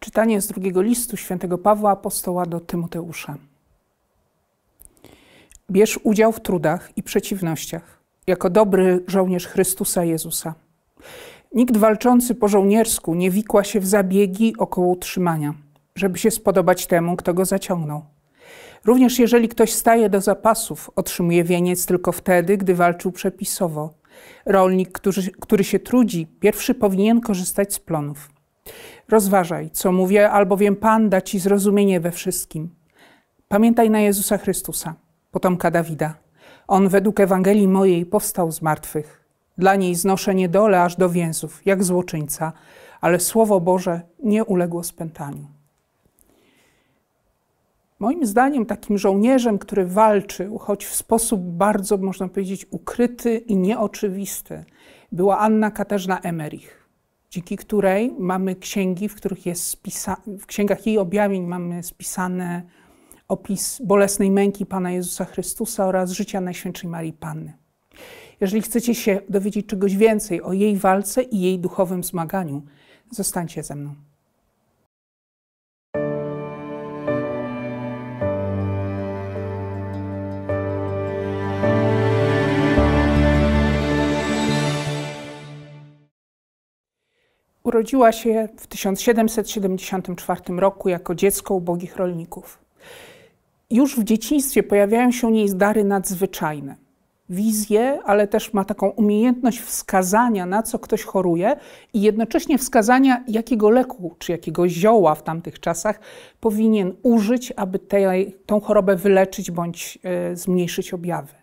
Czytanie z drugiego listu świętego Pawła Apostoła do Tymoteusza. Bierz udział w trudach i przeciwnościach, jako dobry żołnierz Chrystusa Jezusa. Nikt walczący po żołniersku nie wikła się w zabiegi około utrzymania, żeby się spodobać temu, kto go zaciągnął. Również jeżeli ktoś staje do zapasów, otrzymuje wieniec tylko wtedy, gdy walczył przepisowo. Rolnik, który, który się trudzi, pierwszy powinien korzystać z plonów. Rozważaj, co mówię, albowiem Pan da ci zrozumienie we wszystkim. Pamiętaj na Jezusa Chrystusa, potomka Dawida. On według Ewangelii mojej powstał z martwych. Dla niej znoszę niedolę aż do więzów, jak złoczyńca, ale Słowo Boże nie uległo spętaniu. Moim zdaniem takim żołnierzem, który walczył, choć w sposób bardzo, można powiedzieć, ukryty i nieoczywisty, była Anna Katarzyna Emerich dzięki której mamy księgi, w których jest spisa- w księgach jej objawień mamy spisane opis bolesnej męki Pana Jezusa Chrystusa oraz życia Najświętszej Marii Panny. Jeżeli chcecie się dowiedzieć czegoś więcej o jej walce i jej duchowym zmaganiu, zostańcie ze mną. Urodziła się w 1774 roku jako dziecko ubogich rolników. Już w dzieciństwie pojawiają się u niej zdary nadzwyczajne. Wizję, ale też ma taką umiejętność wskazania, na co ktoś choruje, i jednocześnie wskazania, jakiego leku czy jakiego zioła w tamtych czasach powinien użyć, aby tej, tą chorobę wyleczyć bądź y, zmniejszyć objawy.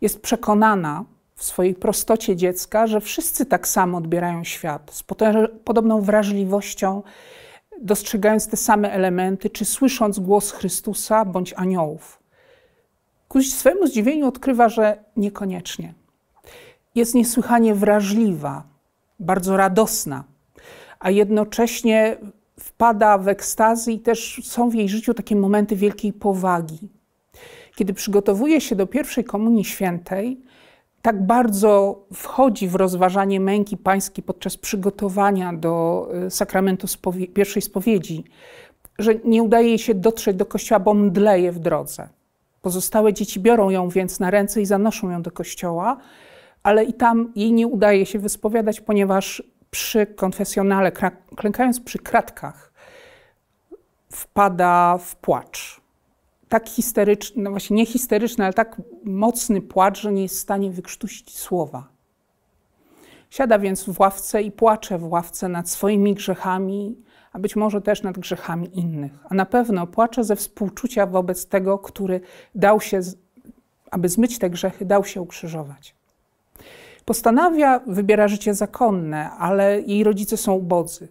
Jest przekonana, swojej prostocie dziecka, że wszyscy tak samo odbierają świat, z podobną wrażliwością, dostrzegając te same elementy, czy słysząc głos Chrystusa bądź aniołów. Ku swojemu zdziwieniu odkrywa, że niekoniecznie. Jest niesłychanie wrażliwa, bardzo radosna, a jednocześnie wpada w ekstazy i też są w jej życiu takie momenty wielkiej powagi. Kiedy przygotowuje się do pierwszej komunii świętej, tak bardzo wchodzi w rozważanie męki pańskiej podczas przygotowania do y, sakramentu spowie pierwszej spowiedzi, że nie udaje jej się dotrzeć do kościoła, bo mdleje w drodze. Pozostałe dzieci biorą ją więc na ręce i zanoszą ją do kościoła, ale i tam jej nie udaje się wyspowiadać, ponieważ przy konfesjonale, klękając przy kratkach, wpada w płacz tak histeryczny, no właśnie nie histeryczny, ale tak mocny płacz, że nie jest w stanie wykrztusić słowa. Siada więc w ławce i płacze w ławce nad swoimi grzechami, a być może też nad grzechami innych. A na pewno płacze ze współczucia wobec tego, który dał się, aby zmyć te grzechy, dał się ukrzyżować. Postanawia, wybiera życie zakonne, ale jej rodzice są ubodzy.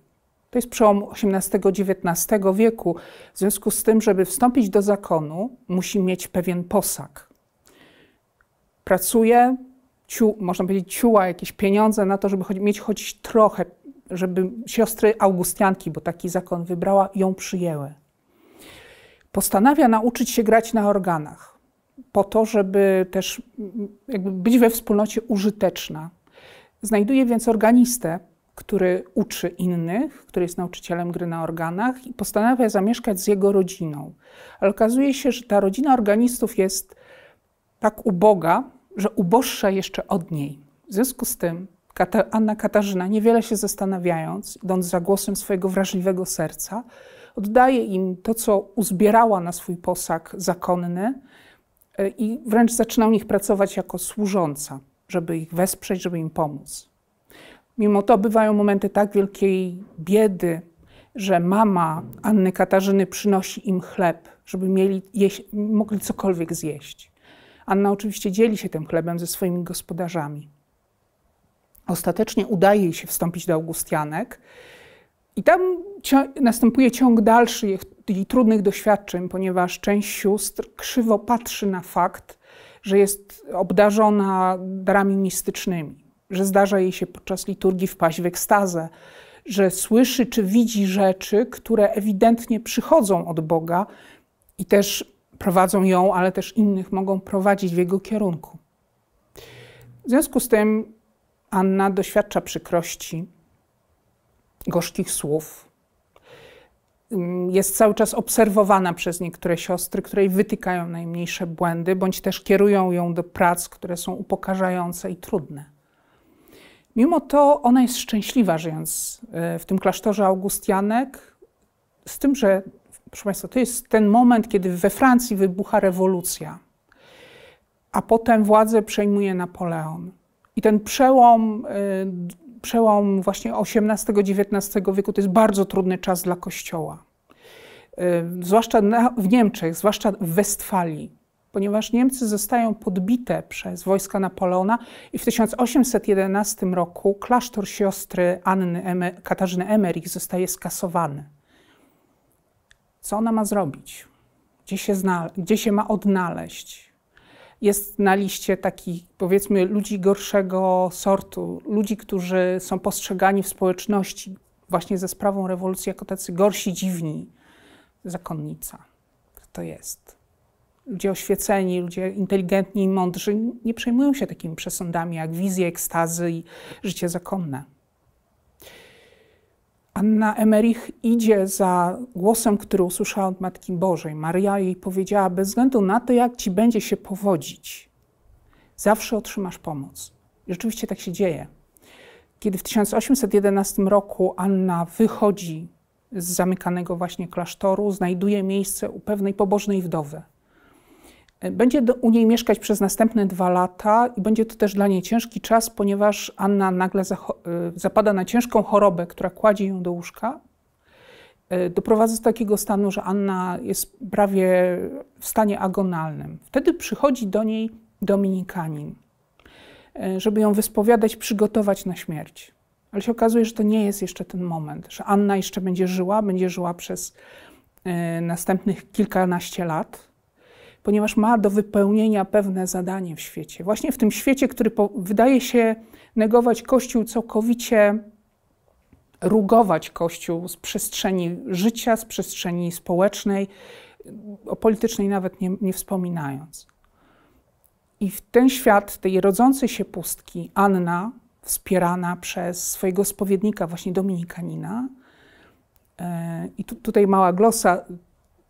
To jest przełom XVIII-XIX wieku. W związku z tym, żeby wstąpić do zakonu, musi mieć pewien posag. Pracuje, ciu, można powiedzieć, ciuła jakieś pieniądze na to, żeby mieć choć trochę, żeby siostry augustianki, bo taki zakon wybrała, ją przyjęły. Postanawia nauczyć się grać na organach, po to, żeby też jakby być we wspólnocie użyteczna. Znajduje więc organistę, który uczy innych, który jest nauczycielem gry na organach i postanawia zamieszkać z jego rodziną. Ale okazuje się, że ta rodzina organistów jest tak uboga, że uboższa jeszcze od niej. W związku z tym Kata Anna Katarzyna, niewiele się zastanawiając, idąc za głosem swojego wrażliwego serca, oddaje im to, co uzbierała na swój posag zakonny e, i wręcz zaczyna u nich pracować jako służąca, żeby ich wesprzeć, żeby im pomóc. Mimo to bywają momenty tak wielkiej biedy, że mama Anny Katarzyny przynosi im chleb, żeby mieli jeść, mogli cokolwiek zjeść. Anna oczywiście dzieli się tym chlebem ze swoimi gospodarzami. Ostatecznie udaje jej się wstąpić do Augustianek i tam następuje ciąg dalszy jej, jej trudnych doświadczeń, ponieważ część sióstr krzywo patrzy na fakt, że jest obdarzona darami mistycznymi że zdarza jej się podczas liturgii wpaść w ekstazę, że słyszy czy widzi rzeczy, które ewidentnie przychodzą od Boga i też prowadzą ją, ale też innych mogą prowadzić w jego kierunku. W związku z tym Anna doświadcza przykrości, gorzkich słów. Jest cały czas obserwowana przez niektóre siostry, które wytykają najmniejsze błędy, bądź też kierują ją do prac, które są upokarzające i trudne. Mimo to ona jest szczęśliwa, żyjąc e, w tym klasztorze Augustianek, z tym, że, proszę Państwa, to jest ten moment, kiedy we Francji wybucha rewolucja, a potem władzę przejmuje Napoleon. I ten przełom, e, przełom właśnie XVIII-XIX wieku to jest bardzo trudny czas dla Kościoła. E, zwłaszcza w Niemczech, zwłaszcza w Westfalii ponieważ Niemcy zostają podbite przez wojska Napoleona i w 1811 roku klasztor siostry Anny Emer Katarzyny Emerich zostaje skasowany. Co ona ma zrobić? Gdzie się, gdzie się ma odnaleźć? Jest na liście takich, powiedzmy, ludzi gorszego sortu, ludzi, którzy są postrzegani w społeczności właśnie ze sprawą rewolucji jako tacy gorsi, dziwni. Zakonnica. Kto to jest? ludzie oświeceni, ludzie inteligentni i mądrzy nie przejmują się takimi przesądami jak wizje, ekstazy i życie zakonne. Anna Emerich idzie za głosem, który usłyszała od Matki Bożej. Maria jej powiedziała: Bez względu na to, jak ci będzie się powodzić, zawsze otrzymasz pomoc. I rzeczywiście tak się dzieje. Kiedy w 1811 roku Anna wychodzi z zamykanego właśnie klasztoru, znajduje miejsce u pewnej pobożnej wdowy. Będzie do, u niej mieszkać przez następne dwa lata i będzie to też dla niej ciężki czas, ponieważ Anna nagle e, zapada na ciężką chorobę, która kładzie ją do łóżka. E, doprowadza do takiego stanu, że Anna jest prawie w stanie agonalnym. Wtedy przychodzi do niej dominikanin, e, żeby ją wyspowiadać, przygotować na śmierć. Ale się okazuje, że to nie jest jeszcze ten moment, że Anna jeszcze będzie żyła, będzie żyła przez następnych kilkanaście lat ponieważ ma do wypełnienia pewne zadanie w świecie. Właśnie w tym świecie, który wydaje się negować Kościół całkowicie, rugować Kościół z przestrzeni życia, z przestrzeni społecznej, o politycznej nawet nie, nie wspominając. I w ten świat tej rodzącej się pustki Anna, wspierana przez swojego spowiednika, właśnie dominikanina, e, i tu, tutaj mała glosa,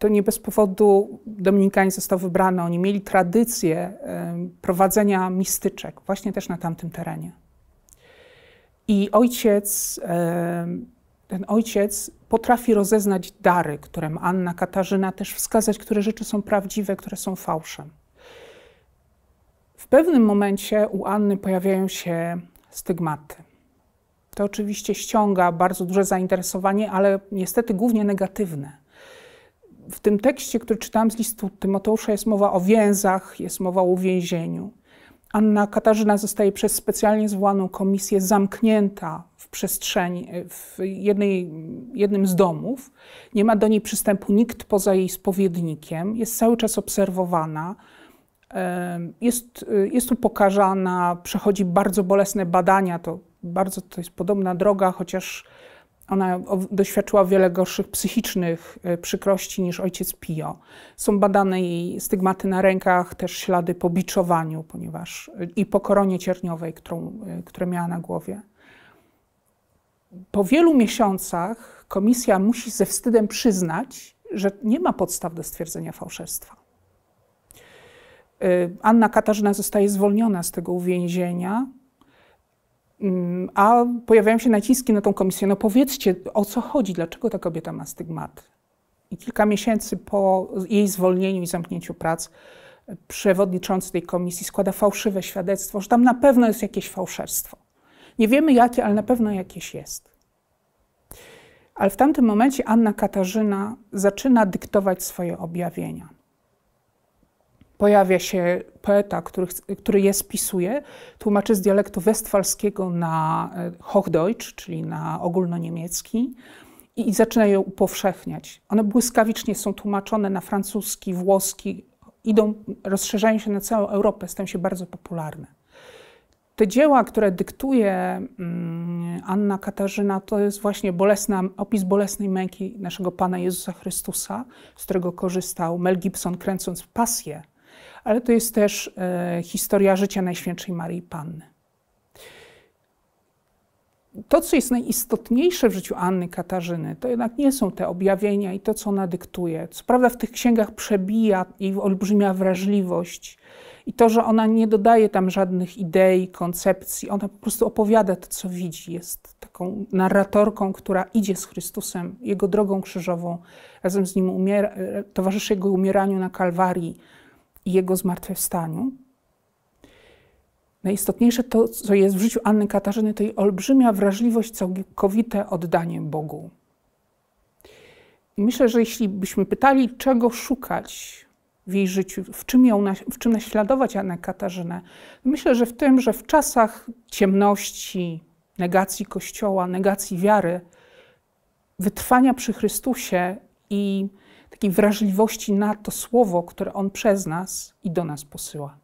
to nie bez powodu Dominikanie został wybrany. Oni mieli tradycję prowadzenia mistyczek właśnie też na tamtym terenie. I ojciec, ten ojciec potrafi rozeznać dary, które ma Anna Katarzyna, też wskazać, które rzeczy są prawdziwe, które są fałszem. W pewnym momencie u Anny pojawiają się stygmaty. To oczywiście ściąga bardzo duże zainteresowanie, ale niestety głównie negatywne w tym tekście, który czytałam z listu Tymoteusza, jest mowa o więzach, jest mowa o uwięzieniu. Anna Katarzyna zostaje przez specjalnie zwołaną komisję zamknięta w przestrzeni, w jednej, jednym z domów. Nie ma do niej przystępu nikt poza jej spowiednikiem. Jest cały czas obserwowana. Jest, jest upokarzana, przechodzi bardzo bolesne badania. To bardzo to jest podobna droga, chociaż ona doświadczyła wiele gorszych psychicznych y, przykrości niż ojciec Pio. Są badane jej stygmaty na rękach, też ślady po biczowaniu, ponieważ y, i po koronie cierniowej, którą, y, które miała na głowie. Po wielu miesiącach komisja musi ze wstydem przyznać, że nie ma podstaw do stwierdzenia fałszerstwa. Anna Katarzyna zostaje zwolniona z tego uwięzienia, Mm, a pojawiają się naciski na tą komisję. No powiedzcie, o co chodzi, dlaczego ta kobieta ma stygmat? I kilka miesięcy po jej zwolnieniu i zamknięciu prac, e, przewodniczący tej komisji składa fałszywe świadectwo, że tam na pewno jest jakieś fałszerstwo. Nie wiemy jakie, ale na pewno jakieś jest. Ale w tamtym momencie Anna Katarzyna zaczyna dyktować swoje objawienia pojawia się poeta, który, który je spisuje, tłumaczy z dialektu westfalskiego na e, Hochdeutsch, czyli na ogólnoniemiecki i, i zaczyna je upowszechniać. One błyskawicznie są tłumaczone na francuski, włoski, idą, rozszerzają się na całą Europę, stają się bardzo popularne. Te dzieła, które dyktuje mm, Anna Katarzyna, to jest właśnie bolesna, opis bolesnej męki naszego Pana Jezusa Chrystusa, z którego korzystał Mel Gibson kręcąc pasję ale to jest też e, historia życia Najświętszej Marii Panny. To, co jest najistotniejsze w życiu Anny Katarzyny, to jednak nie są te objawienia i to, co ona dyktuje. Co prawda, w tych księgach przebija jej olbrzymia wrażliwość i to, że ona nie dodaje tam żadnych idei, koncepcji, ona po prostu opowiada to, co widzi. Jest taką narratorką, która idzie z Chrystusem, jego drogą krzyżową, razem z nim umiera, e, towarzyszy jego umieraniu na Kalwarii, i Jego zmartwychwstaniu, najistotniejsze to, co jest w życiu Anny Katarzyny, to jej olbrzymia wrażliwość, całkowite oddanie Bogu. I myślę, że jeśli byśmy pytali, czego szukać w jej życiu, w czym, ją, w czym naśladować Annę Katarzynę, myślę, że w tym, że w czasach ciemności, negacji Kościoła, negacji wiary, wytrwania przy Chrystusie i wrażliwości na to słowo, które On przez nas i do nas posyła.